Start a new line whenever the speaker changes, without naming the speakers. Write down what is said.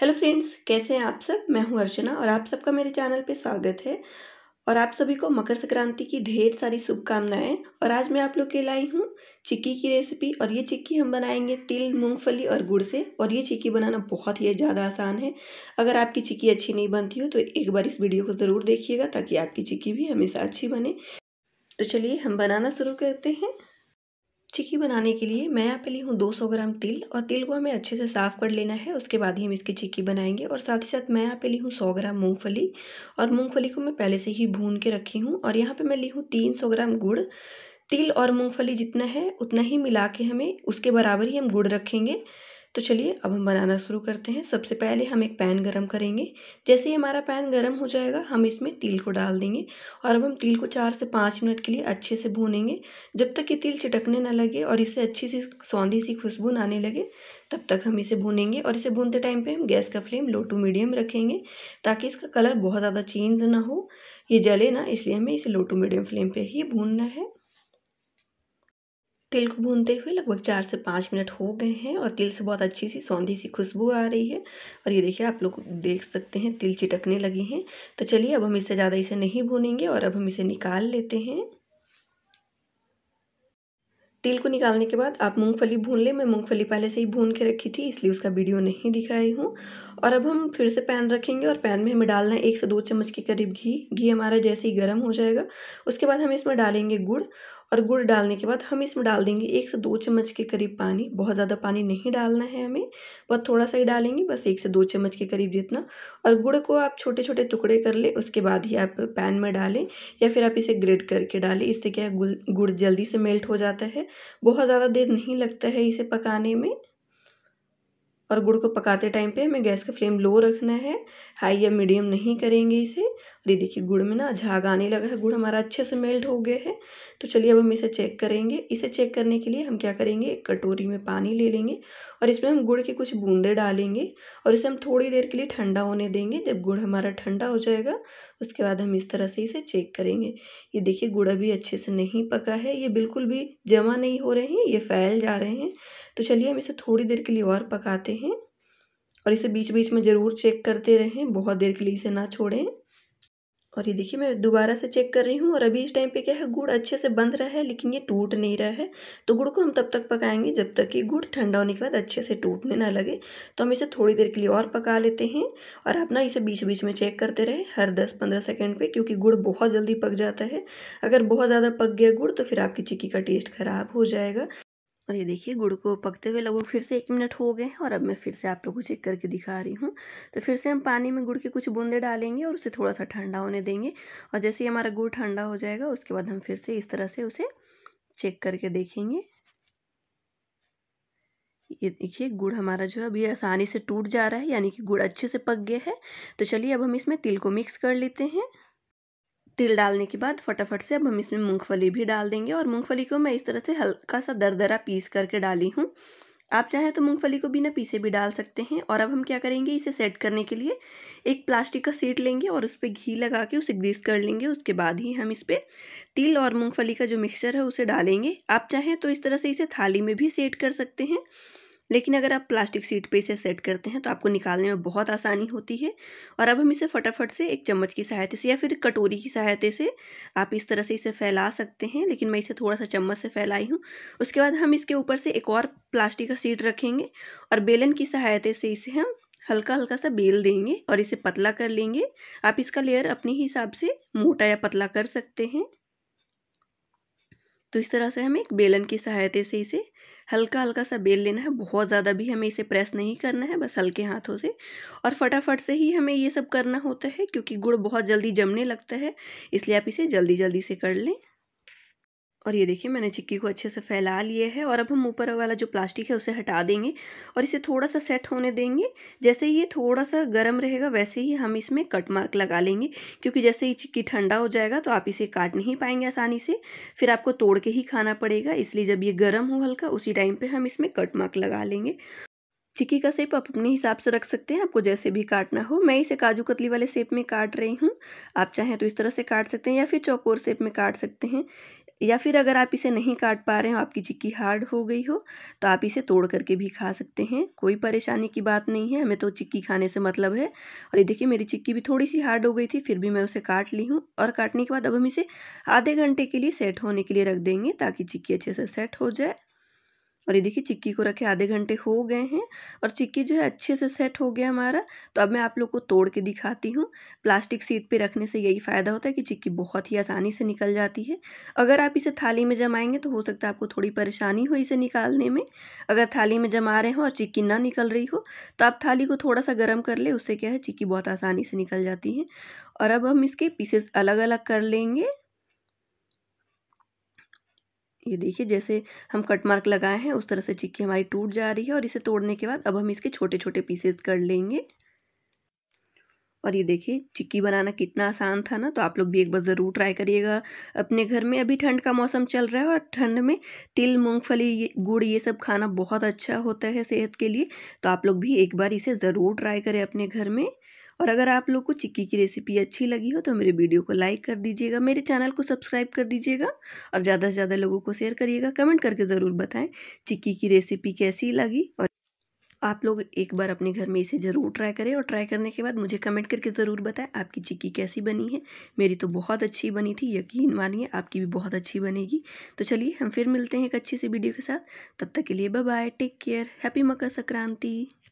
hello friends कैसे हैं आप सब मैं हूं अर्चना और आप सबका मेरे चैनल पे स्वागत है और आप सभी को मकर संक्रांति की ढेर सारी शुभकामनाएं और आज मैं आप लोग के लाई हूं चिक्की की रेसिपी और ये चिक्की हम बनाएंगे तिल मूंगफली और गुड़ से और ये चिक्की बनाना बहुत ही ज़्यादा आसान है अगर आपकी चिक्की अच्छी नहीं बनती हो तो एक बार इस वीडियो को ज़रूर देखिएगा ताकि आपकी चिक्की भी हमेशा अच्छी बने तो चलिए हम बनाना शुरू करते हैं चिकी बनाने के लिए मैं यहाँ पे ली हूँ 200 ग्राम तिल और तिल को हमें अच्छे से साफ़ कर लेना है उसके बाद ही हम इसकी चिक्की बनाएंगे और साथ ही साथ मैं यहाँ पे ली हूँ 100 ग्राम मूंगफली और मूंगफली को मैं पहले से ही भून के रखी हूँ और यहाँ पे मैं ली हूँ 300 ग्राम गुड़ तिल और मूंगफली जितना है उतना ही मिला के हमें उसके बराबर ही हम गुड़ रखेंगे तो चलिए अब हम बनाना शुरू करते हैं सबसे पहले हम एक पैन गरम करेंगे जैसे ही हमारा पैन गरम हो जाएगा हम इसमें तिल को डाल देंगे और अब हम तिल को चार से पाँच मिनट के लिए अच्छे से भूनेंगे जब तक ये तिल चिटकने ना लगे और इसे अच्छी सी सौंधी सी खुशबू आने लगे तब तक हम इसे भूनेंगे और इसे भूनते टाइम पर हम गैस का फ्लेम लो टू मीडियम रखेंगे ताकि इसका कलर बहुत ज़्यादा चेंज ना हो ये जले ना इसलिए हमें इसे लो टू मीडियम फ्लेम पर ही भूनना है तिल को भूनते हुए लगभग चार से पाँच मिनट हो गए हैं और तिल से बहुत अच्छी सी सौंधी सी खुशबू आ रही है और ये देखिए आप लोग देख सकते हैं तिल चिटकने लगे हैं तो चलिए अब हम इसे ज़्यादा इसे नहीं भूनेंगे और अब हम इसे निकाल लेते हैं तिल को निकालने के बाद आप मूंगफली भून लें मैं मूंगफली पहले से ही भून के रखी थी इसलिए उसका वीडियो नहीं दिखाई हूँ और अब हम फिर से पैन रखेंगे और पैन में हमें डालना है एक से दो चम्मच के करीब घी घी हमारा जैसे ही गर्म हो जाएगा उसके बाद हम इसमें डालेंगे गुड़ और गुड़ डालने के बाद हम इसमें डाल देंगे एक से दो चम्मच के करीब पानी बहुत ज़्यादा पानी नहीं डालना है हमें बहुत थोड़ा सा ही डालेंगे बस एक से दो चम्मच के करीब जितना और गुड़ को आप छोटे छोटे टुकड़े कर लें उसके बाद ही आप पैन में डालें या फिर आप इसे ग्रेड करके डालें इससे क्या गुड़ जल्दी से मेल्ट हो जाता है बहुत ज़्यादा देर नहीं लगता है इसे पकाने में और गुड़ को पकाते टाइम पे हमें गैस का फ्लेम लो रखना है हाई या मीडियम नहीं करेंगे इसे और ये देखिए गुड़ में ना झाग आने लगा है गुड़ हमारा अच्छे से मेल्ट हो गया है तो चलिए अब हम इसे चेक करेंगे इसे चेक करने के लिए हम क्या करेंगे एक कटोरी में पानी ले लेंगे और इसमें हम गुड़ की कुछ बूंदे डालेंगे और इसे हम थोड़ी देर के लिए ठंडा होने देंगे जब गुड़ हमारा ठंडा हो जाएगा उसके बाद हम इस तरह से इसे चेक करेंगे ये देखिए गुड़ अभी अच्छे से नहीं पका है ये बिल्कुल भी जमा नहीं हो रहे हैं ये फैल जा रहे हैं तो चलिए हम इसे थोड़ी देर के लिए और पकाते हैं और इसे बीच बीच में ज़रूर चेक करते रहें बहुत देर के लिए इसे ना छोड़ें और ये देखिए मैं दोबारा से चेक कर रही हूँ और अभी इस टाइम पे क्या है गुड़ अच्छे से बंध रहा है लेकिन ये टूट नहीं रहा है तो गुड़ को हम तब तक पकाएंगे जब तक कि गुड़ ठंडा होने के बाद अच्छे से टूटने ना लगे तो हम इसे थोड़ी देर के लिए और पका लेते हैं और आप ना इसे बीच बीच में चेक करते रहे हर दस पंद्रह सेकेंड पर क्योंकि गुड़ बहुत जल्दी पक जाता है अगर बहुत ज़्यादा पक गया गुड़ तो फिर आपकी चिक्की का टेस्ट ख़राब हो जाएगा और ये देखिए गुड़ को पकते हुए लगभग फिर से एक मिनट हो गए हैं और अब मैं फिर से आप लोगों को चेक करके दिखा रही हूँ तो फिर से हम पानी में गुड़ के कुछ बूंदे डालेंगे और उसे थोड़ा सा ठंडा होने देंगे और जैसे ही हमारा गुड़ ठंडा हो जाएगा उसके बाद हम फिर से इस तरह से उसे चेक करके देखेंगे ये देखिए गुड़ हमारा जो है अभी आसानी से टूट जा रहा है यानी कि गुड़ अच्छे से पक गया है तो चलिए अब हम इसमें तिल को मिक्स कर लेते हैं तिल डालने के बाद फटाफट से अब हम इसमें मूंगफली भी डाल देंगे और मूंगफली को मैं इस तरह से हल्का सा दरदरा पीस करके डाली हूँ आप चाहें तो मूंगफली को बिना पीसे भी डाल सकते हैं और अब हम क्या करेंगे इसे सेट करने के लिए एक प्लास्टिक का सीट लेंगे और उस पर घी लगा के उसे ग्रीस कर लेंगे उसके बाद ही हम इस पर तिल और मूँगफली का जो मिक्सचर है उसे डालेंगे आप चाहें तो इस तरह से इसे थाली में भी सेट कर सकते हैं लेकिन अगर आप प्लास्टिक सीट पे इसे सेट करते हैं तो आपको निकालने में बहुत आसानी होती है और अब हम इसे फटाफट से एक चम्मच की सहायता से या फिर कटोरी की सहायता से आप इस तरह से इसे फैला सकते हैं लेकिन मैं इसे थोड़ा सा चम्मच से फैलाई हूँ उसके बाद हम इसके ऊपर से एक और प्लास्टिक का सीट रखेंगे और बेलन की सहायता से इसे हम हल्का हल्का सा बेल देंगे और इसे पतला कर लेंगे आप इसका लेयर अपने हिसाब से मोटा या पतला कर सकते हैं तो इस तरह से हमें एक बेलन की सहायता से इसे हल्का हल्का सा बेल लेना है बहुत ज़्यादा भी हमें इसे प्रेस नहीं करना है बस हल्के हाथों से और फटाफट से ही हमें ये सब करना होता है क्योंकि गुड़ बहुत जल्दी जमने लगता है इसलिए आप इसे जल्दी जल्दी से कर लें और ये देखिए मैंने चिक्की को अच्छे से फैला लिए है और अब हम ऊपर वाला जो प्लास्टिक है उसे हटा देंगे और इसे थोड़ा सा सेट होने देंगे जैसे ये थोड़ा सा गर्म रहेगा वैसे ही हम इसमें कट मार्क लगा लेंगे क्योंकि जैसे ही चिक्की ठंडा हो जाएगा तो आप इसे काट नहीं पाएंगे आसानी से फिर आपको तोड़ के ही खाना पड़ेगा इसलिए जब ये गर्म हो हल्का उसी टाइम पर हम इसमें कट मार्क लगा लेंगे चिक्की का सेप आप अपने हिसाब से रख सकते हैं आपको जैसे भी काटना हो मैं इसे काजू कतली वाले सेप में काट रही हूँ आप चाहें तो इस तरह से काट सकते हैं या फिर चौकोर सेप में काट सकते हैं या फिर अगर आप इसे नहीं काट पा रहे हो आपकी चिक्की हार्ड हो गई हो तो आप इसे तोड़ करके भी खा सकते हैं कोई परेशानी की बात नहीं है हमें तो चिक्की खाने से मतलब है और ये देखिए मेरी चिक्की भी थोड़ी सी हार्ड हो गई थी फिर भी मैं उसे काट ली हूँ और काटने के बाद अब हम इसे आधे घंटे के लिए सेट होने के लिए रख देंगे ताकि चिक्की अच्छे से सेट हो जाए और ये देखिए चिक्की को रखे आधे घंटे हो गए हैं और चिक्की जो है अच्छे से सेट हो गया हमारा तो अब मैं आप लोग को तोड़ के दिखाती हूँ प्लास्टिक सीट पे रखने से यही फ़ायदा होता है कि चिक्की बहुत ही आसानी से निकल जाती है अगर आप इसे थाली में जमाएंगे तो हो सकता है आपको थोड़ी परेशानी हो इसे निकालने में अगर थाली में जमा रहे हो और चिक्की ना निकल रही हो तो आप थाली को थोड़ा सा गर्म कर ले उससे क्या है चिक्की बहुत आसानी से निकल जाती है और अब हम इसके पीसेस अलग अलग कर लेंगे ये देखिए जैसे हम कट मार्क लगाए हैं उस तरह से चिक्की हमारी टूट जा रही है और इसे तोड़ने के बाद अब हम इसके छोटे छोटे पीसेस कर लेंगे और ये देखिए चिक्की बनाना कितना आसान था ना तो आप लोग भी एक बार ज़रूर ट्राई करिएगा अपने घर में अभी ठंड का मौसम चल रहा है और ठंड में तिल मूंगफली गुड़ ये सब खाना बहुत अच्छा होता है सेहत के लिए तो आप लोग भी एक बार इसे ज़रूर ट्राई करें अपने घर में और अगर आप लोग को चिक्की की रेसिपी अच्छी लगी हो तो मेरे वीडियो को लाइक कर दीजिएगा मेरे चैनल को सब्सक्राइब कर दीजिएगा और ज़्यादा से ज़्यादा लोगों को शेयर करिएगा कमेंट करके ज़रूर बताएं चिक्की की रेसिपी कैसी लगी और आप लोग एक बार अपने घर में इसे ज़रूर ट्राई करें और ट्राई करने के बाद मुझे कमेंट करके ज़रूर बताएं आपकी चिक्की कैसी बनी है मेरी तो बहुत अच्छी बनी थी यकीन मानिए आपकी भी बहुत अच्छी बनेगी तो चलिए हम फिर मिलते हैं एक अच्छी सी वीडियो के साथ तब तक के लिए bye bye take care happy Makar Sankranti